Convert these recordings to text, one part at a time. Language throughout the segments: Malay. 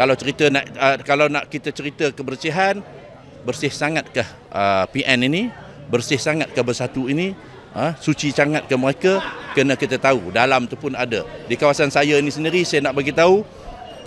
kalau cerita nak uh, kalau nak kita cerita kebersihan bersih sangatkah uh, PN ini bersih sangat ke bersatu ini uh, suci ke mereka kena kita tahu dalam tu pun ada di kawasan saya ini sendiri saya nak bagi tahu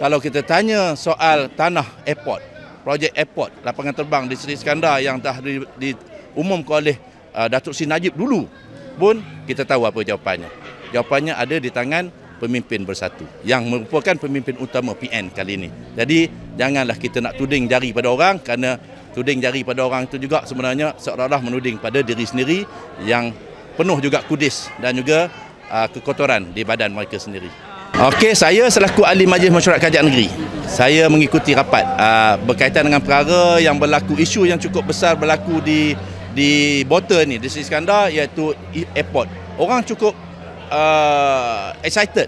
kalau kita tanya soal tanah airport projek airport lapangan terbang di Seri Iskandar yang dah diumumkan di, oleh uh, Datuk Sinajib dulu pun kita tahu apa jawapannya jawapannya ada di tangan pemimpin bersatu yang merupakan pemimpin utama PN kali ini. Jadi janganlah kita nak tuding jari pada orang kerana tuding jari pada orang itu juga sebenarnya seolah-olah menuding pada diri sendiri yang penuh juga kudis dan juga uh, kekotoran di badan mereka sendiri. Okey, saya selaku ahli Majlis Mesyuarat Kerajaan Negeri. Saya mengikuti rapat uh, berkaitan dengan perkara yang berlaku isu yang cukup besar berlaku di di Botol ni, di Iskandar iaitu airport. Orang cukup uh, excited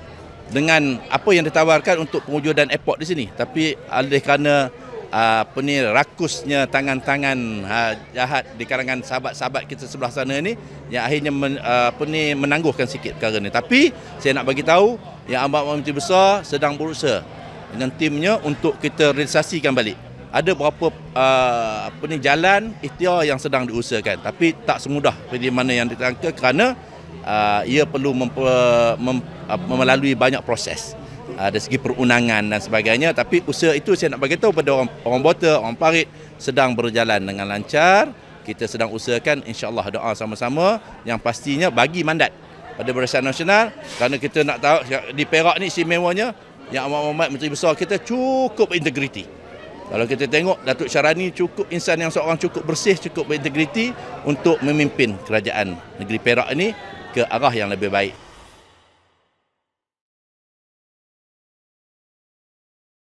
dengan apa yang ditawarkan untuk pengujudan airport di sini tapi alih kerana uh, apa ni rakusnya tangan-tangan uh, jahat di kalangan sahabat-sahabat kita sebelah sana ni yang akhirnya men, uh, apa ni menangguhkan sikit perkara ni tapi saya nak bagi tahu yang Amat Menteri Besar sedang berusaha dengan timnya untuk kita realisasikan balik ada berapa apa ni jalan ikhtiar yang sedang diusahakan tapi tak semudah seperti mana yang ditangka kerana Uh, ia perlu uh, melalui banyak proses uh, dari segi perundangan dan sebagainya tapi usaha itu saya nak bagi tahu pada orang orang botol orang parit sedang berjalan dengan lancar kita sedang usahakan insyaallah doa sama-sama yang pastinya bagi mandat pada Barisan Nasional kerana kita nak tahu di Perak ni si istimewanya yang amat amat menteri besar kita cukup integriti. Kalau kita tengok Datuk Syarani cukup insan yang seorang cukup bersih, cukup berintegriti untuk memimpin kerajaan negeri Perak ini ke arah yang lebih baik.